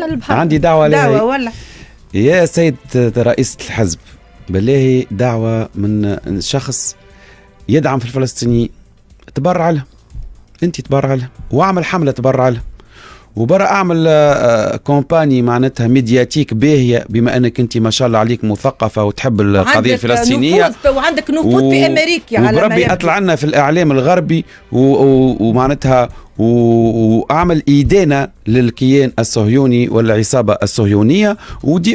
احنا البحر عندي دعوه دعوه ولا يا سيد رئيسة الحزب بالله دعوة من شخص يدعم في الفلسطينيين تبرع له انت تبرع له واعمل حملة تبرع له وبرا اعمل آه، كومباني معناتها ميدياتيك باهيه بما انك انت ما شاء الله عليك مثقفه وتحب القضيه الفلسطينيه وعندك نفوذ في امريكا على وربي اطلع لنا في الاعلام الغربي ومعناتها واعمل إدانة للكيان الصهيوني والعصابة الصهيونية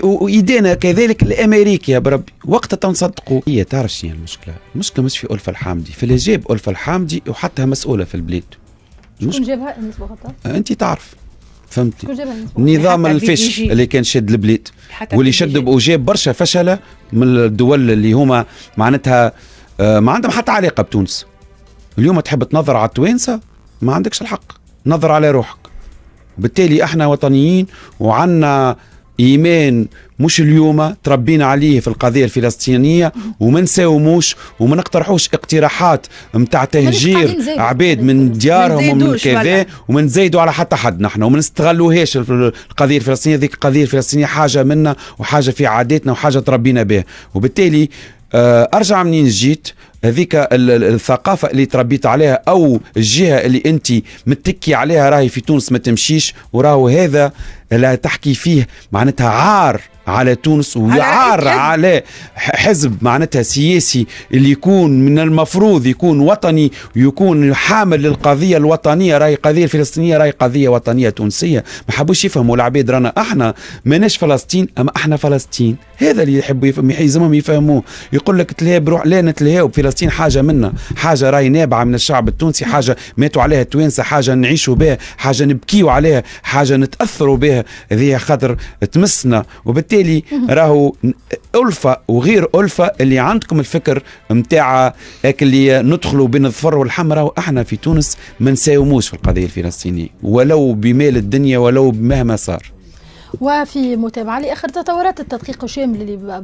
وإدانة كذلك الأمريكية بربي وقتها تنصدقوا هي تعرف شنو المشكلة المشكلة مش في ألفة الحامدي في اللي جاب ألفة الحامدي وحطها مسؤولة في البلاد شكون جابها أنت تعرف فهمتي نظام الفش اللي كان شد البلاد واللي شد وجاب برشا فشله من الدول اللي هما معناتها آه، ما عندهم حتى علاقه بتونس اليوم تحب تنظر على التوانسه ما عندكش الحق نظر على روحك بالتالي احنا وطنيين وعنا ايمان مش اليوم تربينا عليه في القضيه الفلسطينيه وما نساوموش وما نقترحوش اقتراحات نتاع تهجير عباد من ديارهم ومن كذا وما نزايدوا على حتى حد نحن وما نستغلوهاش القضيه الفلسطينيه ذيك القضيه الفلسطينيه حاجه منا وحاجه في عاداتنا وحاجه تربينا بها وبالتالي آه، ارجع منين جيت هذيك الثقافه اللي تربيت عليها او الجهه اللي انت متكي عليها راهي في تونس ما تمشيش وراهو هذا لا تحكي فيه معناتها عار على تونس وعار على حزب معناتها سياسي اللي يكون من المفروض يكون وطني ويكون حامل للقضيه الوطنيه راهي قضيه الفلسطينيه راهي قضيه وطنيه تونسيه ما حبوش يفهموا العباد رانا احنا ماناش فلسطين اما احنا فلسطين هذا اللي يحبوا يفهموا يلزمهم يفهموه يقول لك تلهى بروح لا نتلهاو بفلسطين فلسطين حاجه منا حاجه راهي نابعه من الشعب التونسي حاجه ماتوا عليها التوانسه حاجه نعيشوا بها حاجه نبكيوا عليها حاجه نتاثروا بها هذه خاطر تمسنا وبالتالي راهو الفه وغير الفه اللي عندكم الفكر نتاع اللي ندخلوا بين الظفر والحمراء واحنا في تونس ما نساوموش في القضيه الفلسطينيه ولو بمال الدنيا ولو مهما صار وفي متابعة لآخر تطورات التدقيق الشامل اللي